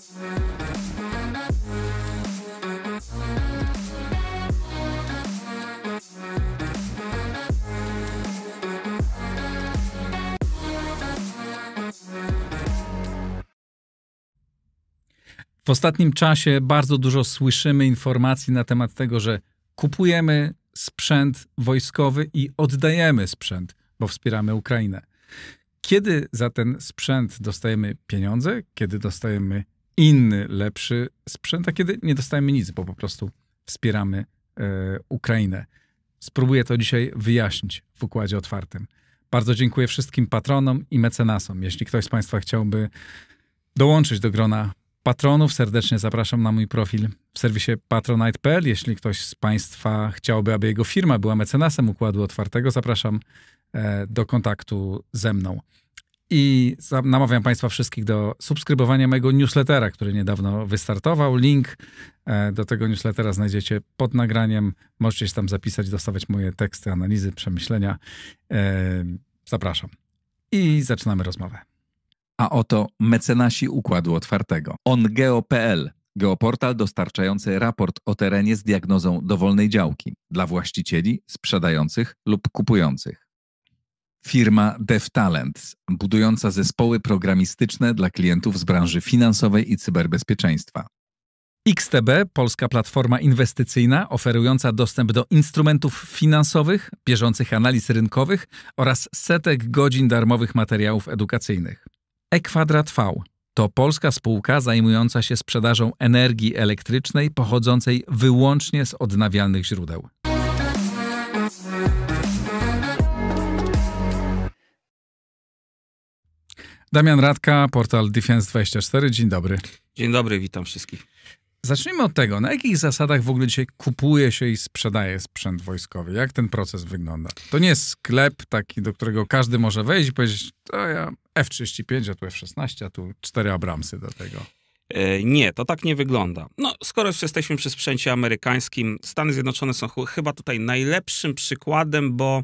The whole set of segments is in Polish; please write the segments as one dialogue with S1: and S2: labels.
S1: W ostatnim czasie bardzo dużo słyszymy informacji na temat tego, że kupujemy sprzęt wojskowy i oddajemy sprzęt, bo wspieramy Ukrainę. Kiedy za ten sprzęt dostajemy pieniądze, kiedy dostajemy inny, lepszy sprzęt, a kiedy nie dostajemy nic, bo po prostu wspieramy e, Ukrainę. Spróbuję to dzisiaj wyjaśnić w układzie otwartym. Bardzo dziękuję wszystkim patronom i mecenasom. Jeśli ktoś z Państwa chciałby dołączyć do grona patronów, serdecznie zapraszam na mój profil w serwisie patronite.pl. Jeśli ktoś z Państwa chciałby, aby jego firma była mecenasem układu otwartego, zapraszam e, do kontaktu ze mną. I namawiam Państwa wszystkich do subskrybowania mojego newslettera, który niedawno wystartował. Link e, do tego newslettera znajdziecie pod nagraniem. Możecie się tam zapisać, dostawać moje teksty, analizy, przemyślenia. E, zapraszam. I zaczynamy rozmowę. A oto mecenasi Układu Otwartego. OnGeo.pl Geoportal dostarczający raport o terenie z diagnozą dowolnej działki dla właścicieli, sprzedających lub kupujących. Firma DevTalent, budująca zespoły programistyczne dla klientów z branży finansowej i cyberbezpieczeństwa. XTB, polska platforma inwestycyjna oferująca dostęp do instrumentów finansowych, bieżących analiz rynkowych oraz setek godzin darmowych materiałów edukacyjnych. Equadrat V to polska spółka zajmująca się sprzedażą energii elektrycznej pochodzącej wyłącznie z odnawialnych źródeł. Damian Radka, portal Defense24. Dzień dobry. Dzień dobry, witam wszystkich. Zacznijmy od tego, na jakich zasadach w ogóle dzisiaj kupuje się i sprzedaje sprzęt wojskowy? Jak ten proces wygląda? To nie jest sklep taki, do którego każdy może wejść i powiedzieć, to ja F-35, a tu F-16, a tu cztery Abramsy do tego. E, nie, to tak nie wygląda. No, skoro już jesteśmy przy
S2: sprzęcie amerykańskim, Stany Zjednoczone są chyba tutaj najlepszym przykładem, bo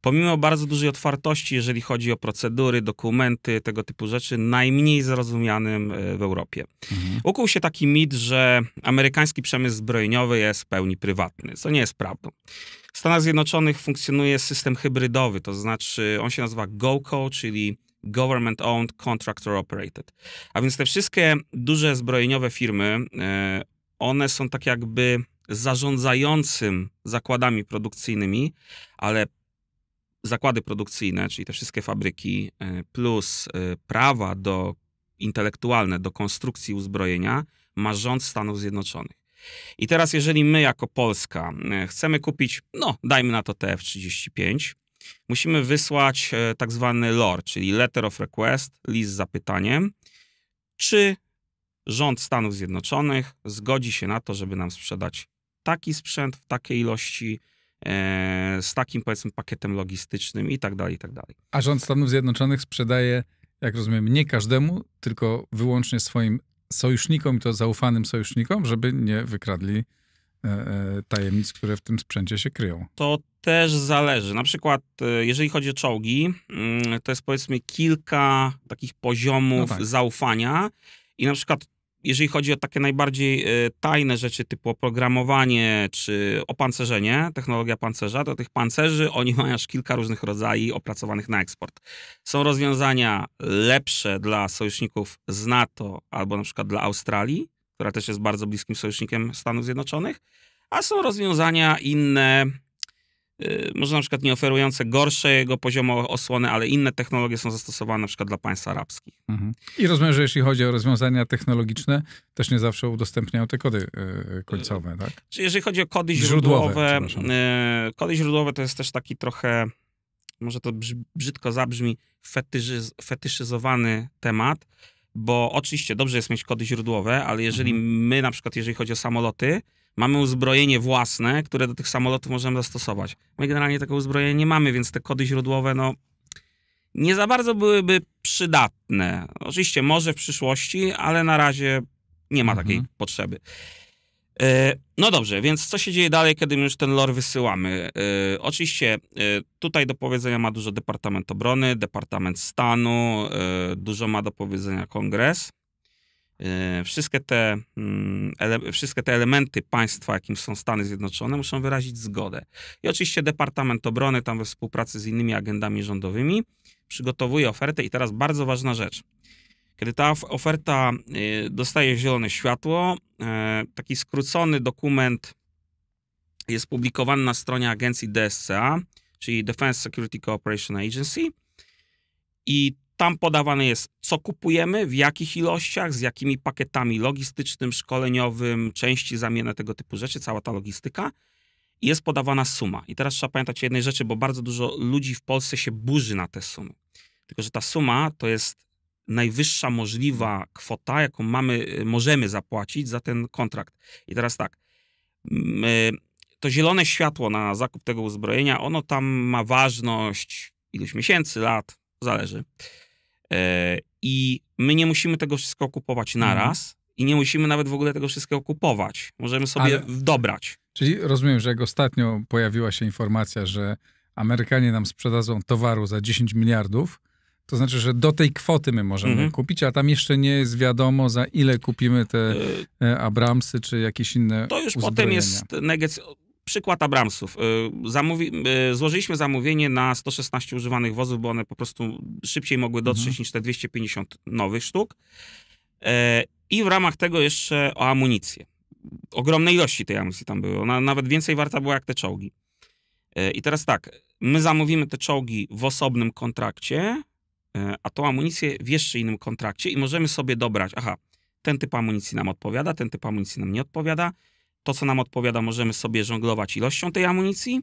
S2: pomimo bardzo dużej otwartości, jeżeli chodzi o procedury, dokumenty, tego typu rzeczy, najmniej zrozumianym e, w Europie. Mhm. Ukuł się taki mit, że amerykański przemysł zbrojeniowy jest w pełni prywatny, co nie jest prawdą. W Stanach Zjednoczonych funkcjonuje system hybrydowy, to znaczy on się nazywa GOCO, czyli Government Owned Contractor Operated. A więc te wszystkie duże zbrojeniowe firmy, e, one są tak jakby zarządzającym zakładami produkcyjnymi, ale zakłady produkcyjne, czyli te wszystkie fabryki, e, plus e, prawa do intelektualne do konstrukcji uzbrojenia ma rząd Stanów Zjednoczonych. I teraz, jeżeli my jako Polska e, chcemy kupić, no dajmy na to TF-35, musimy wysłać tak zwany LOR, czyli Letter of Request, list z zapytaniem, czy rząd Stanów Zjednoczonych zgodzi się na to, żeby nam sprzedać taki sprzęt w takiej ilości, E, z takim powiedzmy pakietem
S1: logistycznym
S2: i tak dalej, i tak dalej.
S1: A rząd Stanów Zjednoczonych sprzedaje, jak rozumiem, nie każdemu, tylko wyłącznie swoim sojusznikom i to zaufanym sojusznikom, żeby nie wykradli e, e, tajemnic, które w tym sprzęcie się kryją.
S2: To też zależy. Na przykład, jeżeli chodzi o czołgi, mm, to jest powiedzmy kilka takich poziomów no tak. zaufania. I na przykład jeżeli chodzi o takie najbardziej e, tajne rzeczy typu oprogramowanie czy opancerzenie, technologia pancerza, to tych pancerzy oni mają aż kilka różnych rodzajów opracowanych na eksport. Są rozwiązania lepsze dla sojuszników z NATO albo na przykład dla Australii, która też jest bardzo bliskim sojusznikiem Stanów Zjednoczonych, a są rozwiązania inne, Y, może na przykład nie oferujące gorszego poziomu osłony, ale inne technologie są zastosowane na przykład dla państw arabskich. Mhm.
S1: I rozumiem, że jeśli chodzi o rozwiązania technologiczne, też nie zawsze udostępniają te kody y, końcowe, tak? Czy jeżeli chodzi o kody źródłowe,
S2: źródłowe y, kody źródłowe to jest też taki trochę, może to brzydko zabrzmi, fetyszyz, fetyszyzowany temat, bo oczywiście dobrze jest mieć kody źródłowe, ale jeżeli mhm. my na przykład, jeżeli chodzi o samoloty, Mamy uzbrojenie własne, które do tych samolotów możemy zastosować. My generalnie takie uzbrojenia nie mamy, więc te kody źródłowe, no, nie za bardzo byłyby przydatne. Oczywiście może w przyszłości, ale na razie nie ma takiej mhm. potrzeby. E, no dobrze, więc co się dzieje dalej, kiedy my już ten lore wysyłamy? E, oczywiście e, tutaj do powiedzenia ma dużo Departament Obrony, Departament Stanu, dużo ma do powiedzenia Kongres. E, wszystkie te, mm, ele, wszystkie te elementy państwa, jakim są Stany Zjednoczone, muszą wyrazić zgodę. I oczywiście Departament Obrony, tam we współpracy z innymi agendami rządowymi, przygotowuje ofertę. I teraz bardzo ważna rzecz. Kiedy ta oferta e, dostaje zielone światło, e, taki skrócony dokument jest publikowany na stronie agencji DSCA, czyli Defense Security Cooperation Agency. I tam podawane jest, co kupujemy, w jakich ilościach, z jakimi pakietami logistycznym, szkoleniowym, części zamienne, tego typu rzeczy, cała ta logistyka. I jest podawana suma. I teraz trzeba pamiętać jednej rzeczy, bo bardzo dużo ludzi w Polsce się burzy na te sumy. Tylko, że ta suma to jest najwyższa możliwa kwota, jaką mamy, y, możemy zapłacić za ten kontrakt. I teraz tak, mm, y, to zielone światło na zakup tego uzbrojenia, ono tam ma ważność iluś miesięcy, lat, zależy. E, I my nie musimy tego wszystkiego kupować naraz mhm. i nie musimy nawet w ogóle tego wszystkiego kupować. Możemy sobie Ale...
S1: dobrać. Czyli rozumiem, że jak ostatnio pojawiła się informacja, że Amerykanie nam sprzedadzą towaru za 10 miliardów, to znaczy, że do tej kwoty my możemy mhm. kupić, a tam jeszcze nie jest wiadomo, za ile kupimy te e, e, Abramsy czy jakieś inne. To już uzbrojenia. potem jest
S2: negocjacja Przykład Abramsów. Y, zamówi, y, złożyliśmy zamówienie na 116 używanych wozów, bo one po prostu szybciej mogły dotrzeć mhm. niż te 250 nowych sztuk. E, I w ramach tego jeszcze o amunicję. Ogromnej ilości tej amunicji tam były. Ona nawet więcej warta była jak te czołgi. E, I teraz tak, my zamówimy te czołgi w osobnym kontrakcie, e, a tą amunicję w jeszcze innym kontrakcie i możemy sobie dobrać, aha, ten typ amunicji nam odpowiada, ten typ amunicji nam nie odpowiada to, co nam odpowiada, możemy sobie żonglować ilością tej amunicji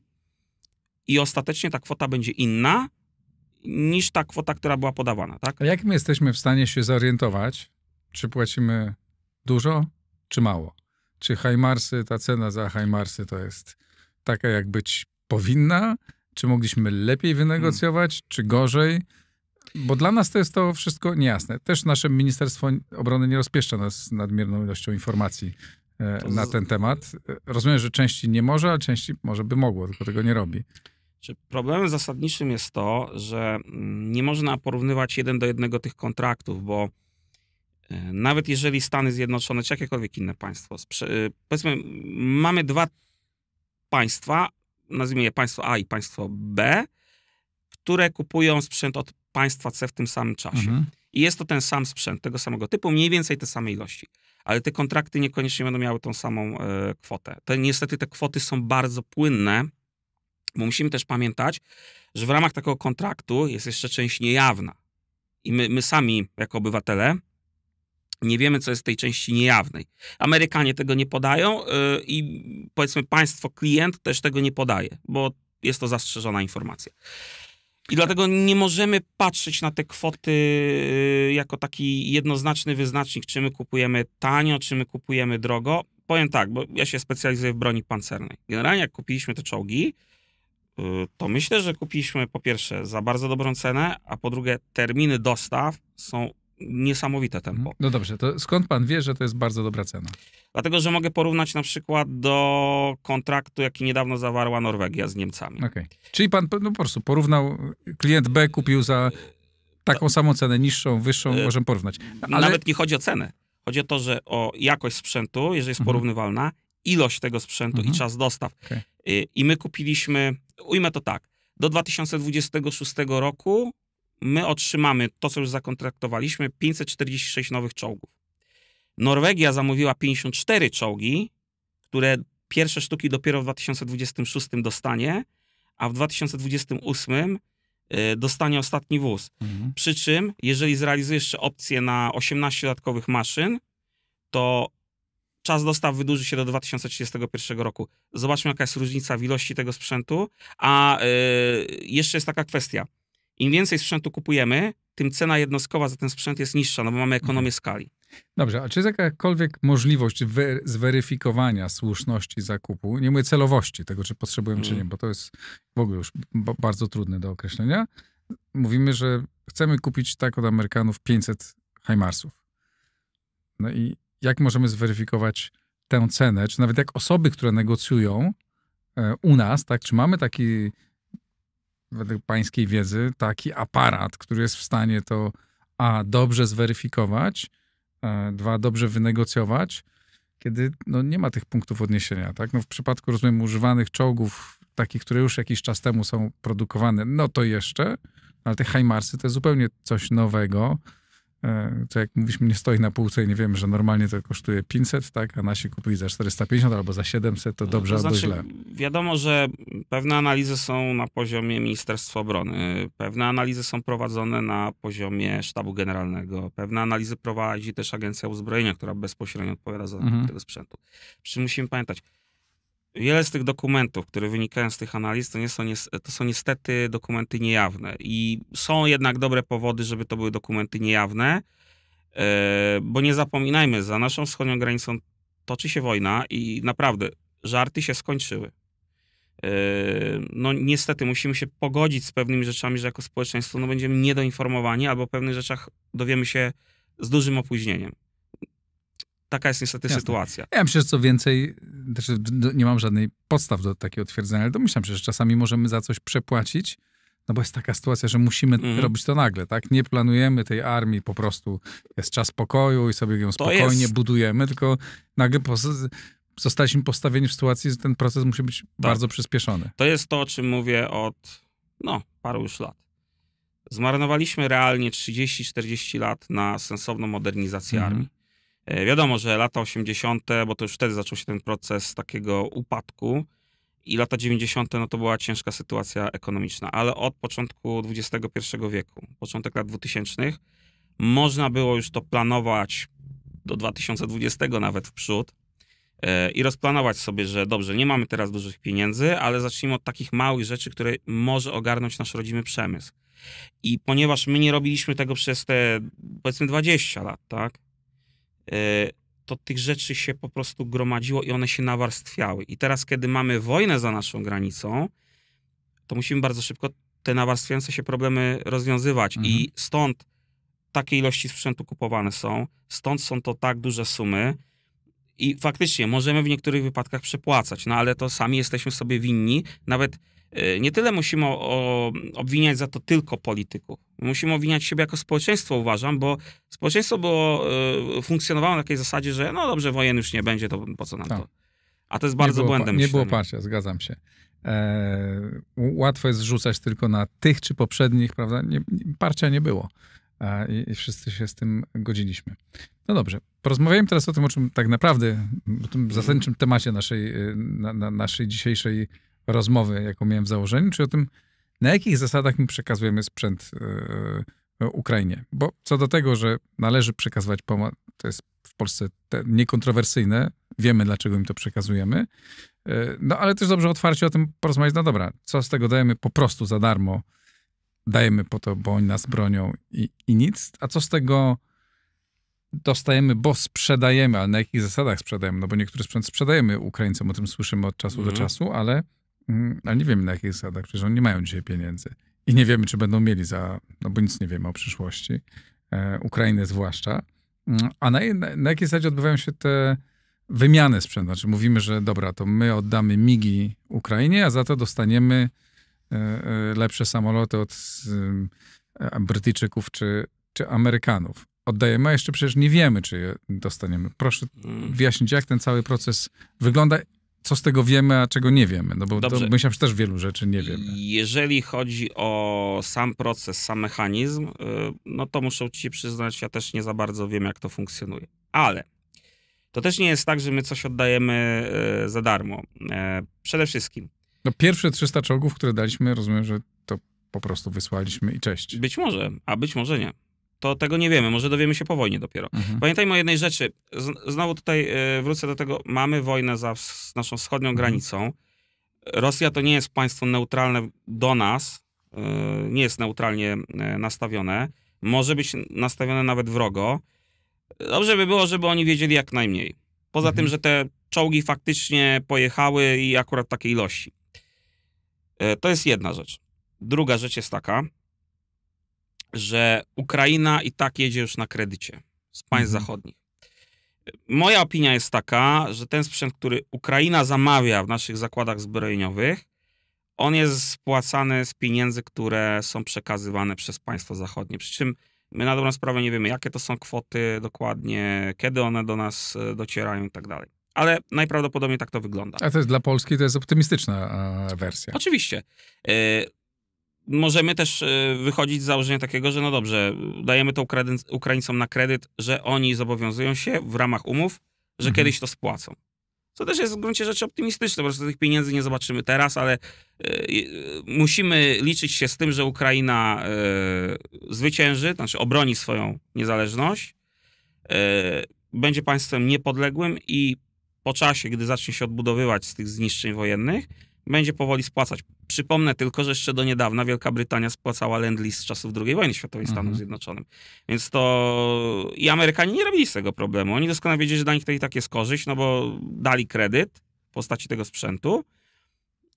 S2: i ostatecznie ta kwota będzie inna niż ta kwota, która była podawana,
S1: tak? A jak my jesteśmy w stanie się zorientować, czy płacimy dużo, czy mało? Czy Heimarsy, ta cena za Hajmarsy to jest taka, jak być powinna? Czy mogliśmy lepiej wynegocjować, hmm. czy gorzej? Bo dla nas to jest to wszystko niejasne. Też nasze Ministerstwo Obrony nie rozpieszcza nas nadmierną ilością informacji, na ten temat. Rozumiem, że części nie może, a części może by mogło, tylko tego nie robi. Problemem
S2: zasadniczym jest to, że mm, nie można porównywać jeden do jednego tych kontraktów, bo e, nawet jeżeli Stany Zjednoczone czy jakiekolwiek inne państwo, e, powiedzmy, mamy dwa państwa, nazwijmy je państwo A i państwo B, które kupują sprzęt od państwa C w tym samym czasie. Mhm. I jest to ten sam sprzęt, tego samego typu, mniej więcej te same ilości ale te kontrakty niekoniecznie będą miały tą samą e, kwotę. Te, niestety te kwoty są bardzo płynne, bo musimy też pamiętać, że w ramach takiego kontraktu jest jeszcze część niejawna. I my, my sami, jako obywatele, nie wiemy, co jest w tej części niejawnej. Amerykanie tego nie podają e, i powiedzmy państwo, klient też tego nie podaje, bo jest to zastrzeżona informacja. I dlatego nie możemy patrzeć na te kwoty y, jako taki jednoznaczny wyznacznik, czy my kupujemy tanio, czy my kupujemy drogo. Powiem tak, bo ja się specjalizuję w broni pancernej. Generalnie jak kupiliśmy te czołgi, y, to myślę, że kupiliśmy po pierwsze za bardzo dobrą cenę, a po drugie terminy dostaw są niesamowite tempo. Mhm. No dobrze, to skąd pan wie, że to jest bardzo dobra cena? Dlatego, że mogę porównać na przykład do kontraktu, jaki niedawno zawarła Norwegia z Niemcami.
S1: Okay. Czyli pan no, po prostu porównał, klient B kupił za taką samą cenę, niższą, wyższą, e, możemy porównać. No, ale... Nawet nie chodzi o
S2: cenę. Chodzi o to, że o jakość sprzętu, jeżeli jest mhm. porównywalna, ilość tego sprzętu mhm. i czas dostaw. Okay. I my kupiliśmy, ujmę to tak, do 2026 roku my otrzymamy to, co już zakontraktowaliśmy, 546 nowych czołgów. Norwegia zamówiła 54 czołgi, które pierwsze sztuki dopiero w 2026 dostanie, a w 2028 e, dostanie ostatni wóz. Mhm. Przy czym, jeżeli zrealizujesz jeszcze opcję na 18 dodatkowych maszyn, to czas dostaw wydłuży się do 2031 roku. Zobaczmy, jaka jest różnica w ilości tego sprzętu. A yy, jeszcze jest taka kwestia. Im więcej sprzętu kupujemy, tym cena jednostkowa za ten sprzęt jest niższa, no bo mamy ekonomię mhm. skali.
S1: Dobrze, a czy jest jakakolwiek możliwość zweryfikowania słuszności zakupu? Nie mówię celowości tego, czy potrzebuję, czy nie, mhm. bo to jest w ogóle już bardzo trudne do określenia. Mówimy, że chcemy kupić tak od Amerykanów 500 Heimarsów. No i jak możemy zweryfikować tę cenę, czy nawet jak osoby, które negocjują e, u nas, tak, czy mamy taki według pańskiej wiedzy taki aparat, który jest w stanie to a dobrze zweryfikować, a, e, dwa dobrze wynegocjować, kiedy no, nie ma tych punktów odniesienia. Tak? No, w przypadku, rozumiem, używanych czołgów, takich, które już jakiś czas temu są produkowane, no to jeszcze, ale te Heimarsy to jest zupełnie coś nowego. E, to jak mówiliśmy, nie stoi na półce i nie wiemy, że normalnie to kosztuje 500, tak, a nasi kupili za 450 albo za 700, to no, dobrze to znaczy, albo
S2: źle. Wiadomo, że pewne analizy są na poziomie Ministerstwa Obrony, pewne analizy są prowadzone na poziomie Sztabu Generalnego, pewne analizy prowadzi też Agencja Uzbrojenia, która bezpośrednio odpowiada za mhm. tego sprzętu. Przy czym musimy pamiętać, wiele z tych dokumentów, które wynikają z tych analiz, to, nie są, to są niestety dokumenty niejawne. I są jednak dobre powody, żeby to były dokumenty niejawne, e, bo nie zapominajmy, za naszą wschodnią granicą toczy się wojna i naprawdę żarty się skończyły. E, no niestety musimy się pogodzić z pewnymi rzeczami, że jako społeczeństwo no, będziemy niedoinformowani albo o pewnych rzeczach dowiemy się z dużym opóźnieniem taka jest niestety Jasne. sytuacja.
S1: Ja myślę, że co więcej, znaczy nie mam żadnej podstaw do takiego twierdzenia, ale domyślam się, że czasami możemy za coś przepłacić, no bo jest taka sytuacja, że musimy mm. robić to nagle, tak? Nie planujemy tej armii, po prostu jest czas pokoju i sobie ją spokojnie budujemy, tylko nagle zostaliśmy postawieni w sytuacji, że ten proces musi być tak. bardzo przyspieszony.
S2: To jest to, o czym mówię od no, paru już lat. Zmarnowaliśmy realnie 30-40 lat na sensowną modernizację mm. armii. E, wiadomo, że lata 80., bo to już wtedy zaczął się ten proces takiego upadku i lata 90. no to była ciężka sytuacja ekonomiczna, ale od początku XXI wieku, początek lat 2000, można było już to planować do 2020 nawet w przód e, i rozplanować sobie, że dobrze, nie mamy teraz dużych pieniędzy, ale zacznijmy od takich małych rzeczy, które może ogarnąć nasz rodzimy przemysł. I ponieważ my nie robiliśmy tego przez te powiedzmy 20 lat, tak? Y, to tych rzeczy się po prostu gromadziło i one się nawarstwiały. I teraz, kiedy mamy wojnę za naszą granicą, to musimy bardzo szybko te nawarstwiające się problemy rozwiązywać. Mhm. I stąd takie ilości sprzętu kupowane są, stąd są to tak duże sumy. I faktycznie możemy w niektórych wypadkach przepłacać, no ale to sami jesteśmy sobie winni. Nawet E, nie tyle musimy o, obwiniać za to tylko polityków. Musimy obwiniać siebie jako społeczeństwo, uważam, bo społeczeństwo było, e, funkcjonowało na takiej zasadzie, że no dobrze, wojen już nie będzie, to po co nam tak. to.
S1: A to jest bardzo nie błędem. Nie było parcia, zgadzam się. E, łatwo jest zrzucać tylko na tych czy poprzednich, prawda? Nie, parcia nie było. I wszyscy się z tym godziliśmy. No dobrze, porozmawiałem teraz o tym, o czym tak naprawdę, o tym zasadniczym temacie naszej, na, na naszej dzisiejszej rozmowy, jaką miałem w założeniu, czy o tym, na jakich zasadach my przekazujemy sprzęt e, e, Ukrainie. Bo co do tego, że należy przekazywać pomoc, to jest w Polsce niekontrowersyjne, wiemy dlaczego im to przekazujemy, e, no ale też dobrze otwarcie o tym porozmawiać, no dobra, co z tego dajemy po prostu za darmo, dajemy po to, bo oni nas bronią i, i nic, a co z tego dostajemy, bo sprzedajemy, ale na jakich zasadach sprzedajemy, no bo niektóry sprzęt sprzedajemy Ukraińcom, o tym słyszymy od czasu do mhm. czasu, ale Mm, ale nie wiemy na jakich zasadach, przecież oni nie mają dzisiaj pieniędzy. I nie wiemy, czy będą mieli za, no bo nic nie wiemy o przyszłości, e, Ukrainy zwłaszcza. Mm, a na, na, na jakiej zasadzie odbywają się te wymiany sprzętu? Znaczy mówimy, że dobra, to my oddamy migi Ukrainie, a za to dostaniemy e, e, lepsze samoloty od e, Brytyjczyków czy, czy Amerykanów. Oddajemy, a jeszcze przecież nie wiemy, czy je dostaniemy. Proszę mm. wyjaśnić, jak ten cały proces wygląda co z tego wiemy, a czego nie wiemy. No bo to myślałem, że też wielu rzeczy nie wiemy.
S2: Jeżeli chodzi o sam proces, sam mechanizm, y, no to muszę ci przyznać, ja też nie za bardzo wiem, jak to funkcjonuje. Ale to też nie jest tak, że my coś oddajemy y, za
S1: darmo. Y, przede wszystkim. No pierwsze 300 czołgów, które daliśmy, rozumiem, że to po prostu wysłaliśmy i cześć.
S2: Być może, a być może nie to tego nie wiemy. Może dowiemy się po wojnie dopiero. Mhm. Pamiętajmy o jednej rzeczy. Znowu tutaj e, wrócę do tego. Mamy wojnę za naszą wschodnią mhm. granicą. Rosja to nie jest państwo neutralne do nas. E, nie jest neutralnie e, nastawione. Może być nastawione nawet wrogo. Dobrze by było, żeby oni wiedzieli jak najmniej. Poza mhm. tym, że te czołgi faktycznie pojechały i akurat takiej ilości. To jest jedna rzecz. Druga rzecz jest taka, że Ukraina i tak jedzie już na kredycie z państw mhm. zachodnich. Moja opinia jest taka, że ten sprzęt, który Ukraina zamawia w naszych zakładach zbrojeniowych, on jest spłacany z pieniędzy, które są przekazywane przez państwo zachodnie. Przy czym my na dobrą sprawę nie wiemy, jakie to są kwoty dokładnie, kiedy one do nas e, docierają i tak dalej. Ale najprawdopodobniej tak to wygląda.
S1: A to jest dla Polski, to jest optymistyczna e, wersja.
S2: Oczywiście. E, możemy też e, wychodzić z założenia takiego, że no dobrze, dajemy to Ukraińcom na kredyt, że oni zobowiązują się w ramach umów, że mhm. kiedyś to spłacą. Co też jest w gruncie rzeczy optymistyczne, po prostu tych pieniędzy nie zobaczymy teraz, ale y, musimy liczyć się z tym, że Ukraina y, zwycięży, znaczy obroni swoją niezależność, y, będzie państwem niepodległym i po czasie, gdy zacznie się odbudowywać z tych zniszczeń wojennych, będzie powoli spłacać Przypomnę tylko, że jeszcze do niedawna Wielka Brytania spłacała Lend-Lease z czasów II wojny światowej mhm. Stanom Zjednoczonym. Więc to... I Amerykanie nie robili z tego problemu. Oni doskonale wiedzieli, że dla nich to i tak jest korzyść, no bo dali kredyt w postaci tego sprzętu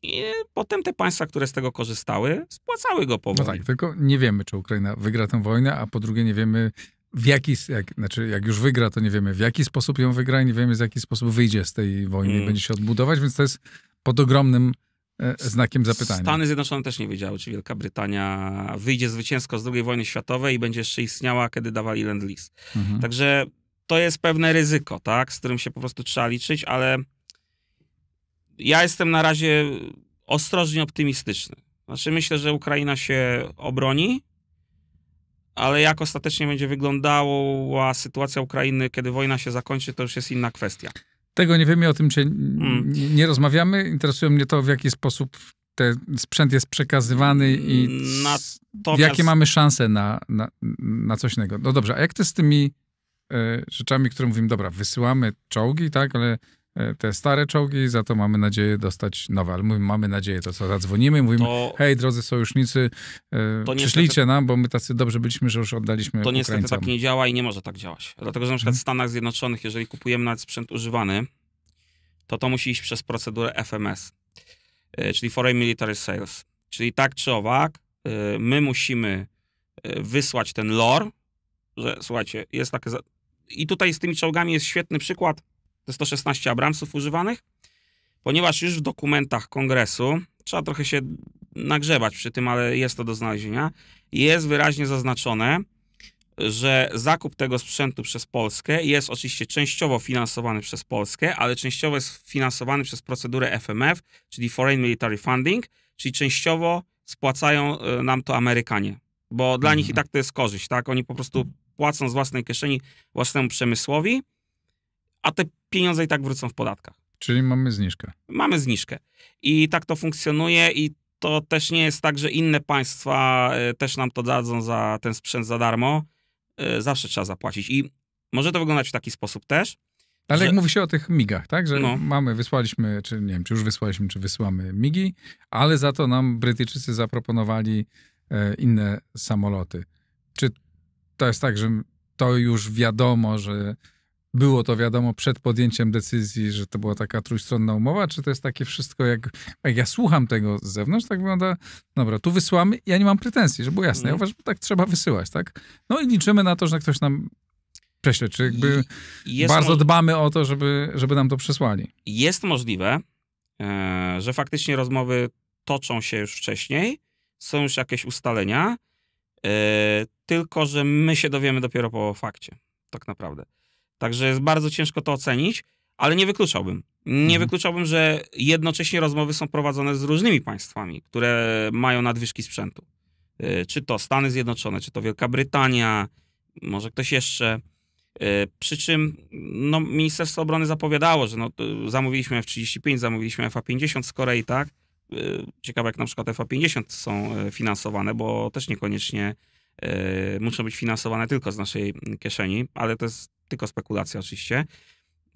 S2: i potem te państwa, które z tego korzystały, spłacały go
S1: no powoli. No tak, tylko nie wiemy, czy Ukraina wygra tę wojnę, a po drugie nie wiemy, w jaki, jak, znaczy jak już wygra, to nie wiemy w jaki sposób ją wygra i nie wiemy, w jaki sposób wyjdzie z tej wojny i mm. będzie się odbudować, więc to jest pod ogromnym E, znakiem zapytania.
S2: Stany Zjednoczone też nie wiedziały, czy Wielka Brytania wyjdzie zwycięsko z II wojny światowej i będzie jeszcze istniała, kiedy dawali Island Lease. Mhm. Także to jest pewne ryzyko, tak, z którym się po prostu trzeba liczyć, ale ja jestem na razie ostrożnie optymistyczny. Znaczy myślę, że Ukraina się obroni, ale jak ostatecznie będzie wyglądała sytuacja Ukrainy, kiedy wojna się zakończy, to już jest inna kwestia.
S1: Tego nie wiemy, o tym się mm. nie rozmawiamy. Interesuje mnie to, w jaki sposób ten sprzęt jest przekazywany i Natomiast... jakie mamy szanse na, na, na coś innego. No dobrze, a jak to z tymi e, rzeczami, które mówimy, dobra, wysyłamy czołgi, tak, ale E, te stare czołgi, za to mamy nadzieję dostać nowe. Ale mówimy, mamy nadzieję, to co zadzwonimy, mówimy, to, hej drodzy sojusznicy, e, przyszlijcie nam, bo my tacy dobrze byliśmy, że już oddaliśmy To niestety Ukraińcom. tak
S2: nie działa i nie może tak działać. Dlatego, że na przykład w mhm. Stanach Zjednoczonych, jeżeli kupujemy nawet sprzęt używany, to to musi iść przez procedurę FMS, e, czyli Foreign Military Sales. Czyli tak czy owak, my musimy wysłać ten lore, że słuchajcie, jest takie... I tutaj z tymi czołgami jest świetny przykład, te 116 Abramsów używanych, ponieważ już w dokumentach kongresu, trzeba trochę się nagrzebać przy tym, ale jest to do znalezienia, jest wyraźnie zaznaczone, że zakup tego sprzętu przez Polskę jest oczywiście częściowo finansowany przez Polskę, ale częściowo jest finansowany przez procedurę FMF, czyli Foreign Military Funding, czyli częściowo spłacają e, nam to Amerykanie, bo dla mhm. nich i mhm. tak to jest korzyść, tak? Oni po prostu płacą z własnej kieszeni własnemu przemysłowi, a te pieniądze i tak wrócą w podatkach.
S1: Czyli mamy zniżkę. Mamy
S2: zniżkę. I tak to funkcjonuje i to też nie jest tak, że inne państwa e, też nam to dadzą za ten sprzęt za darmo. E, zawsze trzeba zapłacić. I może to wyglądać w taki sposób też.
S1: Ale że... jak mówi się o tych migach, tak? Że no. mamy, wysłaliśmy, czy nie wiem, czy już wysłaliśmy, czy wysyłamy migi, ale za to nam Brytyjczycy zaproponowali e, inne samoloty. Czy to jest tak, że to już wiadomo, że było to wiadomo przed podjęciem decyzji, że to była taka trójstronna umowa, czy to jest takie wszystko, jak, jak ja słucham tego z zewnątrz, tak wygląda, dobra, tu wysyłamy, ja nie mam pretensji, żeby było jasne, ja mhm. uważam, że tak trzeba wysyłać, tak? No i liczymy na to, że ktoś nam prześle, czy jakby bardzo dbamy o to, żeby, żeby nam to przesłali.
S2: Jest możliwe, e, że faktycznie rozmowy toczą się już wcześniej, są już jakieś ustalenia, e, tylko że my się dowiemy dopiero po fakcie, tak naprawdę. Także jest bardzo ciężko to ocenić, ale nie wykluczałbym. Nie mhm. wykluczałbym, że jednocześnie rozmowy są prowadzone z różnymi państwami, które mają nadwyżki sprzętu. E, czy to Stany Zjednoczone, czy to Wielka Brytania, może ktoś jeszcze. E, przy czym no, Ministerstwo Obrony zapowiadało, że no, zamówiliśmy F-35, zamówiliśmy f 50 z Korei, tak? E, ciekawe, jak na przykład f 50 są finansowane, bo też niekoniecznie muszą być finansowane tylko z naszej kieszeni, ale to jest tylko spekulacja oczywiście.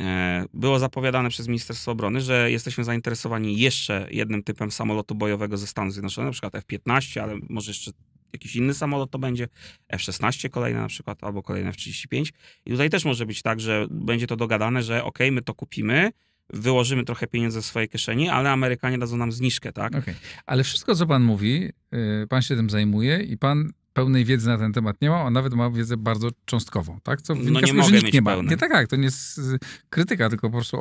S2: E, było zapowiadane przez Ministerstwo Obrony, że jesteśmy zainteresowani jeszcze jednym typem samolotu bojowego ze Stanów Zjednoczonych, na przykład F-15, ale może jeszcze jakiś inny samolot to będzie, F-16 kolejny na przykład, albo kolejne F-35. I tutaj też może być tak, że będzie to dogadane, że ok, my to kupimy, wyłożymy trochę pieniędzy ze swojej
S1: kieszeni, ale Amerykanie dadzą nam zniżkę, tak? Okay. Ale wszystko, co pan mówi, y, pan się tym zajmuje i pan pełnej wiedzy na ten temat nie mam, a nawet ma wiedzę bardzo cząstkową, tak? Co wynika no nie z tego, że nie ma. Nie tak, tak, to nie jest y, krytyka, tylko po prostu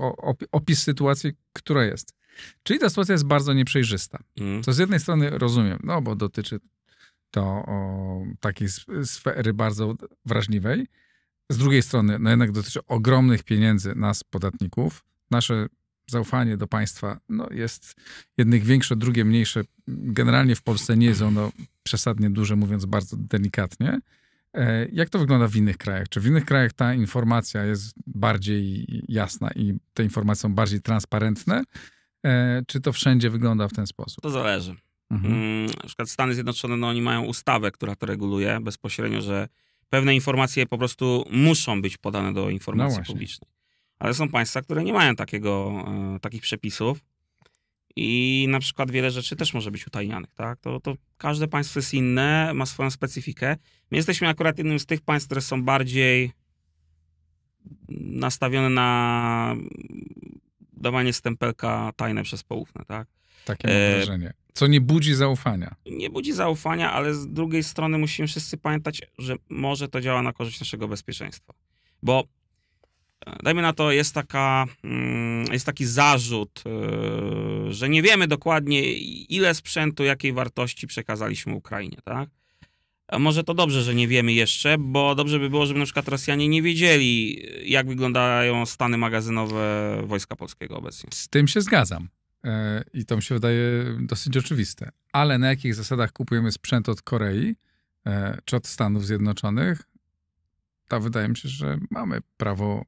S1: opis sytuacji, która jest. Czyli ta sytuacja jest bardzo nieprzejrzysta. Mm. Co z jednej strony rozumiem, no bo dotyczy to o, takiej sfery bardzo wrażliwej. Z drugiej strony, no jednak dotyczy ogromnych pieniędzy nas, podatników. Nasze zaufanie do państwa no, jest jednych większe, drugie mniejsze. Generalnie w Polsce nie jest ono przesadnie duże, mówiąc bardzo delikatnie. E, jak to wygląda w innych krajach? Czy w innych krajach ta informacja jest bardziej jasna i te informacje są bardziej transparentne? E, czy to wszędzie wygląda w ten sposób? To zależy. Mhm.
S2: Mm, na przykład Stany Zjednoczone, no, oni mają ustawę, która to reguluje bezpośrednio, że pewne informacje po prostu muszą być podane do informacji no publicznej. Ale są państwa, które nie mają takiego, e, takich przepisów i na przykład wiele rzeczy też może być utajnianych, tak? To, to każde państwo jest inne, ma swoją specyfikę. My jesteśmy akurat jednym z tych państw, które są bardziej nastawione na dawanie stempelka
S1: tajne przez poufne, tak? Takie mam e... wrażenie. Co nie budzi zaufania.
S2: Nie budzi zaufania, ale z drugiej strony musimy wszyscy pamiętać, że może to działa na korzyść naszego bezpieczeństwa. Bo dajmy na to, jest, taka, mm, jest taki zarzut, y, że nie wiemy dokładnie, ile sprzętu, jakiej wartości przekazaliśmy Ukrainie, tak? A może to dobrze, że nie wiemy jeszcze, bo dobrze by było, żeby na przykład Rosjanie nie wiedzieli, jak wyglądają stany magazynowe Wojska Polskiego obecnie. Z
S1: tym się zgadzam. Y, I to mi się wydaje dosyć oczywiste. Ale na jakich zasadach kupujemy sprzęt od Korei y, czy od Stanów Zjednoczonych, to wydaje mi się, że mamy prawo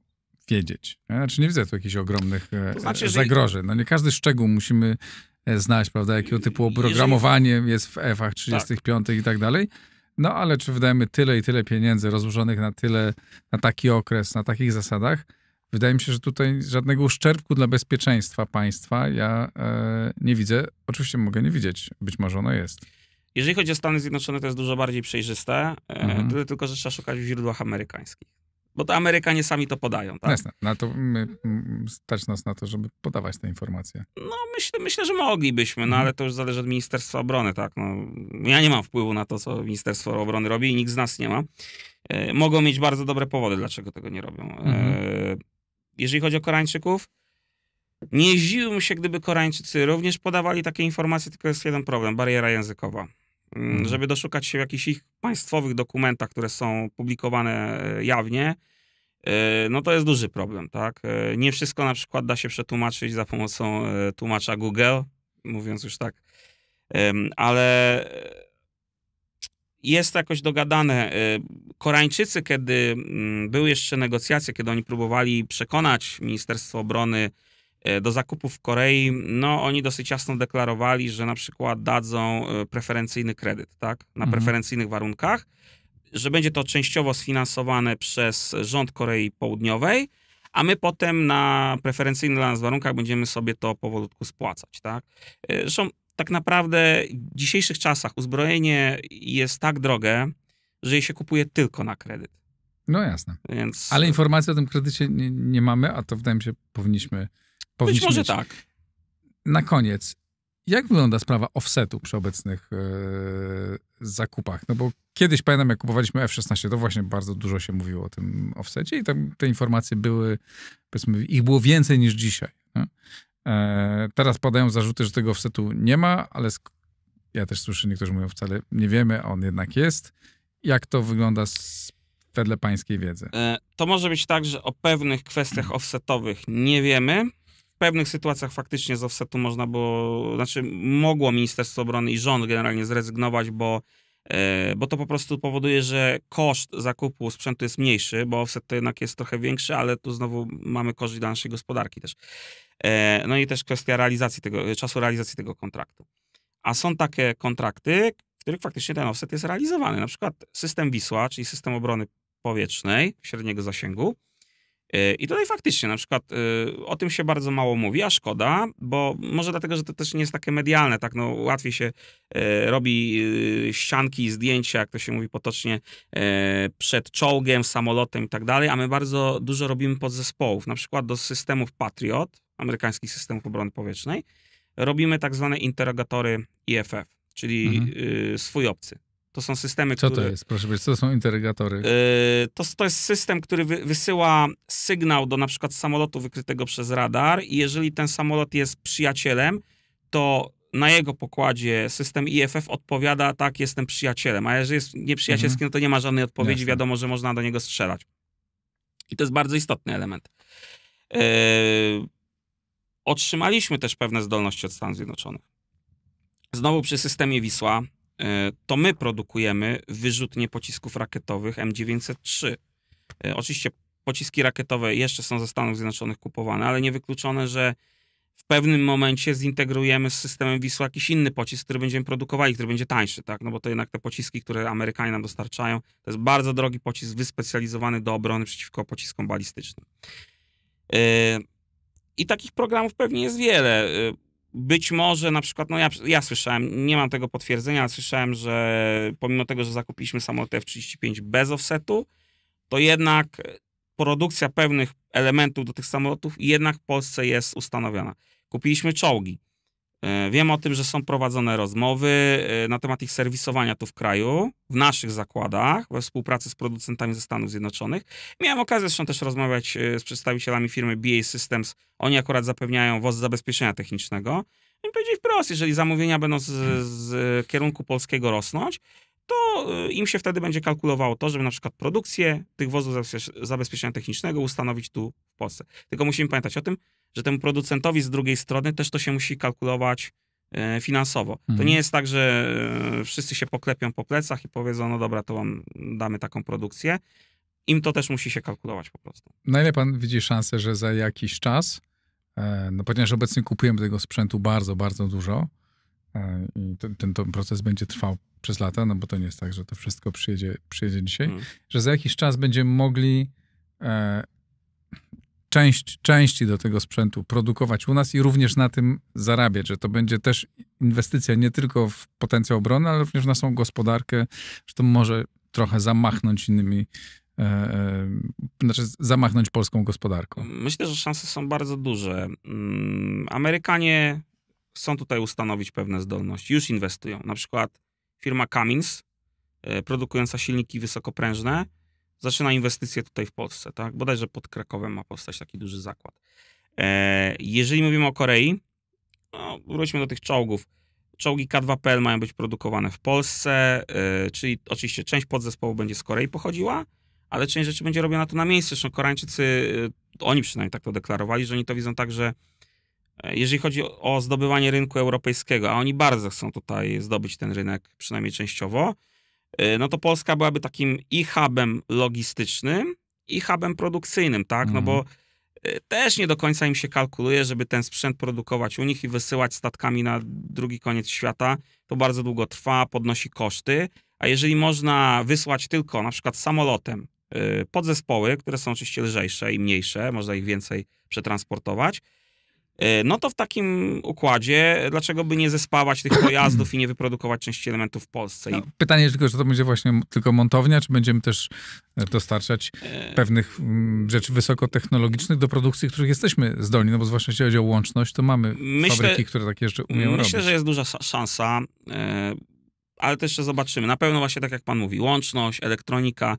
S1: wiedzieć. Znaczy nie widzę tu jakichś ogromnych e, to znaczy, zagrożeń. No nie każdy szczegół musimy e, znać, prawda, jakiego typu oprogramowanie jeżeli... jest w F-ach 35 tak. i tak dalej. No ale czy wydajemy tyle i tyle pieniędzy rozłożonych na tyle, na taki okres, na takich zasadach? Wydaje mi się, że tutaj żadnego uszczerbku dla bezpieczeństwa państwa ja e, nie widzę. Oczywiście mogę nie widzieć, być może ono jest.
S2: Jeżeli chodzi o Stany Zjednoczone, to jest dużo bardziej przejrzyste, e, mhm. tylko że trzeba szukać w źródłach amerykańskich. Bo to
S1: Amerykanie sami to podają, tak? Jasne, no to my, mm, stać nas na to, żeby podawać te informacje. No
S2: myślę, myślę że moglibyśmy, no mhm. ale to już zależy od Ministerstwa Obrony, tak? No, ja nie mam wpływu na to, co Ministerstwo Obrony robi i nikt z nas nie ma. E, mogą mieć bardzo dobre powody, dlaczego tego nie robią. E, mhm. jeżeli chodzi o Koreańczyków, nie zdziwiłbym się, gdyby Koreańczycy również podawali takie informacje, tylko jest jeden problem, bariera językowa. Mhm. żeby doszukać się w jakichś ich państwowych dokumentach, które są publikowane e, jawnie, e, no to jest duży problem, tak? E, nie wszystko na przykład da się przetłumaczyć za pomocą tłumacza Google, mówiąc już tak, ale jest to jakoś dogadane. Koreańczycy, kiedy mm, były jeszcze negocjacje, kiedy oni próbowali przekonać Ministerstwo Obrony E, do zakupów w Korei, no oni dosyć jasno deklarowali, że na przykład dadzą e, preferencyjny kredyt, tak, na mhm. preferencyjnych warunkach, że będzie to częściowo sfinansowane przez rząd Korei Południowej, a my potem na preferencyjnych dla nas warunkach będziemy sobie to powolutku spłacać, tak. E, zresztą tak naprawdę w dzisiejszych czasach uzbrojenie jest tak drogie, że je się kupuje tylko na kredyt. No jasne. Więc... Ale
S1: informacji o tym kredycie nie, nie mamy, a to wydaje mi się powinniśmy być może mieć. tak. Na koniec, jak wygląda sprawa offsetu przy obecnych yy, zakupach? No bo kiedyś pamiętam, jak kupowaliśmy F-16, to właśnie bardzo dużo się mówiło o tym offsetie i tam te informacje były, powiedzmy, ich było więcej niż dzisiaj. No? teraz padają zarzuty, że tego offsetu nie ma, ale ja też słyszę, niektórzy mówią wcale nie wiemy, a on jednak jest. Jak to wygląda z wedle pańskiej wiedzy?
S2: E, to może być tak, że o pewnych kwestiach offsetowych nie wiemy, w pewnych sytuacjach faktycznie z offsetu można było, znaczy mogło Ministerstwo Obrony i rząd generalnie zrezygnować, bo, e, bo to po prostu powoduje, że koszt zakupu sprzętu jest mniejszy, bo offset to jednak jest trochę większy, ale tu znowu mamy korzyść dla naszej gospodarki też. E, no i też kwestia realizacji tego, czasu realizacji tego kontraktu. A są takie kontrakty, w których faktycznie ten offset jest realizowany. Na przykład system Wisła, czyli system obrony powietrznej średniego zasięgu, E, I tutaj faktycznie, na przykład e, o tym się bardzo mało mówi, a szkoda, bo może dlatego, że to też nie jest takie medialne, tak, no łatwiej się e, robi ścianki, zdjęcia, jak to się mówi potocznie, przed czołgiem, samolotem i tak dalej, a my bardzo dużo robimy pod zespołów. na przykład do systemów Patriot, amerykańskich systemów obrony powietrznej, robimy tak zwane interrogatory IFF, czyli mhm. swój obcy. To są systemy, Co które... to jest?
S1: Proszę powiedzieć, co to są interrogatory?
S2: Yy, to, to jest system, który wy, wysyła sygnał do na przykład samolotu wykrytego przez radar i jeżeli ten samolot jest przyjacielem, to na jego pokładzie system IFF odpowiada tak, jestem przyjacielem, a jeżeli jest nieprzyjacielski, mhm. no to nie ma żadnej odpowiedzi, Jasne. wiadomo, że można do niego strzelać. I to jest bardzo istotny element. Yy, otrzymaliśmy też pewne zdolności od Stanów Zjednoczonych. Znowu przy systemie Wisła, E, to my produkujemy wyrzutnie pocisków rakietowych M903. E, oczywiście pociski rakietowe jeszcze są ze Stanów Zjednoczonych kupowane, ale niewykluczone, że w pewnym momencie zintegrujemy z systemem Wisła jakiś inny pocisk, który będziemy produkowali, który będzie tańszy, tak? No bo to jednak te pociski, które Amerykanie nam dostarczają, to jest bardzo drogi pocisk wyspecjalizowany do obrony przeciwko pociskom balistycznym. E, I takich programów pewnie jest wiele. Być może na przykład, no ja, ja słyszałem, nie mam tego potwierdzenia, ale słyszałem, że pomimo tego, że zakupiliśmy samolot F-35 bez offsetu, to jednak produkcja pewnych elementów do tych samolotów jednak w Polsce jest ustanowiona. Kupiliśmy czołgi. E, wiem o tym, że są prowadzone rozmowy e, na temat ich serwisowania tu w kraju, w naszych zakładach, we współpracy z producentami ze Stanów Zjednoczonych. Miałem okazję zresztą też rozmawiać e, z przedstawicielami firmy BA Systems. Oni akurat zapewniają woz zabezpieczenia technicznego. I powiedzieli wprost, jeżeli zamówienia będą z, z kierunku polskiego rosnąć, to im się wtedy będzie kalkulowało to, żeby na przykład produkcję tych wozów zabezpieczenia technicznego ustanowić tu w Polsce. Tylko musimy pamiętać o tym, że temu producentowi z drugiej strony też to się musi kalkulować e, finansowo. Mhm. To nie jest tak, że e, wszyscy się poklepią po plecach i powiedzą, no dobra, to wam damy taką produkcję. Im to też musi się kalkulować po prostu.
S1: Na no ile pan widzi szansę, że za jakiś czas, e, no ponieważ obecnie kupujemy tego sprzętu bardzo, bardzo dużo i ten, ten, ten proces będzie trwał przez lata, no bo to nie jest tak, że to wszystko przyjedzie, przyjedzie dzisiaj, mhm. że za jakiś czas będziemy mogli część, części do tego sprzętu produkować u nas i również na tym zarabiać, że to będzie też inwestycja nie tylko w potencjał obrony, ale również w naszą gospodarkę, że to może trochę zamachnąć innymi e, e, znaczy zamachnąć polską gospodarką? Myślę,
S2: że szanse są bardzo duże. Mm, Amerykanie chcą tutaj ustanowić pewne zdolności, już inwestują. Na przykład firma Cummins, e, produkująca silniki wysokoprężne, zaczyna inwestycje tutaj w Polsce. Tak? Bodajże pod Krakowem ma powstać taki duży zakład. E, jeżeli mówimy o Korei, no, wróćmy do tych czołgów. Czołgi K2PL mają być produkowane w Polsce, e, czyli oczywiście część podzespołu będzie z Korei pochodziła, ale część rzeczy będzie robiona tu na miejscu. Zresztą Koreańczycy, e, oni przynajmniej tak to deklarowali, że oni to widzą tak, że e, jeżeli chodzi o zdobywanie rynku europejskiego, a oni bardzo chcą tutaj zdobyć ten rynek, przynajmniej częściowo, Y, no to Polska byłaby takim i hubem logistycznym, i hubem produkcyjnym, tak? No bo mhm. y, też nie do końca im się kalkuluje, żeby ten sprzęt produkować u nich i wysyłać statkami na drugi koniec świata. To bardzo długo trwa, podnosi koszty. A jeżeli można wysłać tylko na przykład samolotem y, podzespoły, które są oczywiście lżejsze i mniejsze, można ich więcej przetransportować, E, no to w takim układzie, dlaczego by nie zespawać tych pojazdów i nie wyprodukować części elementów w Polsce? No,
S1: pytanie tylko, czy to będzie właśnie tylko montownia, czy będziemy też e, dostarczać e, pewnych rzeczy wysokotechnologicznych do produkcji, których jesteśmy zdolni, no bo zwłaszcza jeśli chodzi o łączność, to mamy myślę, fabryki, które takie jeszcze umieją myślę, robić. Myślę,
S2: że jest duża szansa, ale też jeszcze zobaczymy. Na pewno właśnie tak jak pan mówi, łączność, elektronika,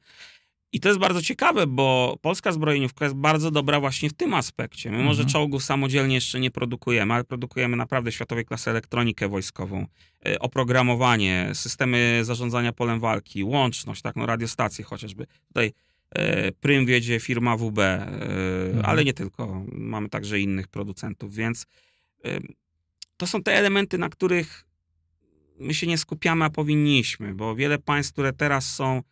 S2: i to jest bardzo ciekawe, bo polska zbrojeniówka jest bardzo dobra właśnie w tym aspekcie. My mhm. może czołgów samodzielnie jeszcze nie produkujemy, ale produkujemy naprawdę światowej klasy elektronikę wojskową, e, oprogramowanie, systemy zarządzania polem walki, łączność, tak, no radiostacje chociażby. Tutaj e, Prym wiedzie firma WB, e, mhm. ale nie tylko. Mamy także innych producentów, więc to są te elementy, na których my się nie skupiamy, a powinniśmy, bo wiele państw, które teraz są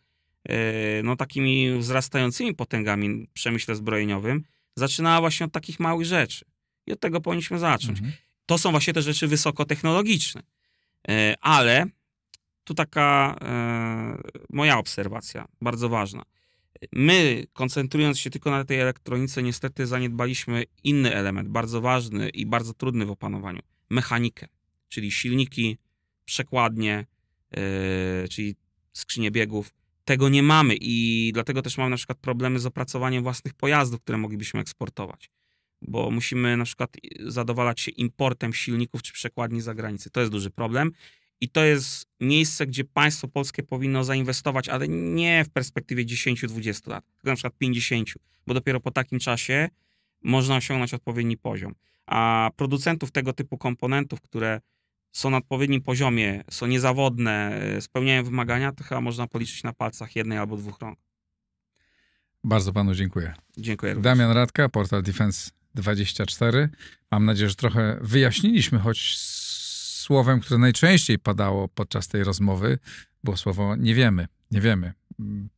S2: E, no takimi wzrastającymi potęgami w przemyśle zbrojeniowym, zaczynała właśnie od takich małych rzeczy. I od tego powinniśmy zacząć. Mhm. To są właśnie te rzeczy wysokotechnologiczne. E, ale tu taka e, moja obserwacja, bardzo ważna. My, koncentrując się tylko na tej elektronice, niestety zaniedbaliśmy inny element, bardzo ważny i bardzo trudny w opanowaniu mechanikę, czyli silniki, przekładnie, czyli skrzynie biegów tego nie mamy i dlatego też mamy na przykład problemy z opracowaniem własnych pojazdów, które moglibyśmy eksportować, bo musimy na przykład zadowalać się importem silników czy przekładni z zagranicy. To jest duży problem i to jest miejsce, gdzie państwo polskie powinno zainwestować, ale nie w perspektywie 10-20 lat, tylko na przykład 50, bo dopiero po takim czasie można osiągnąć odpowiedni poziom. A producentów tego typu komponentów, które są na odpowiednim poziomie, są niezawodne, e, spełniają wymagania, to chyba można policzyć na palcach jednej albo dwóch rąk.
S1: Bardzo panu dziękuję. Dziękuję. Również. Damian Radka, portal Defense24. Mam nadzieję, że trochę wyjaśniliśmy, choć słowem, które najczęściej padało podczas tej rozmowy, było słowo nie wiemy, nie wiemy. Mm,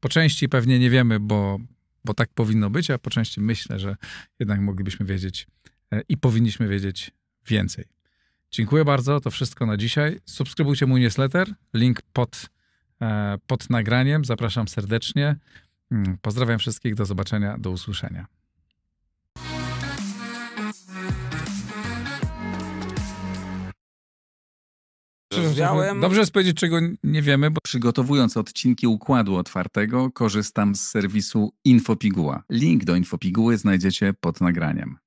S1: po części pewnie nie wiemy, bo, bo tak powinno być, a po części myślę, że jednak moglibyśmy wiedzieć e, i powinniśmy wiedzieć więcej. Dziękuję bardzo, to wszystko na dzisiaj. Subskrybujcie mój newsletter, link pod, e, pod nagraniem. Zapraszam serdecznie. Mm, pozdrawiam wszystkich, do zobaczenia, do usłyszenia. Dobrze jest powiedzieć, czego nie wiemy, bo przygotowując odcinki Układu Otwartego korzystam z serwisu Infopiguła. Link do Infopiguły znajdziecie pod nagraniem.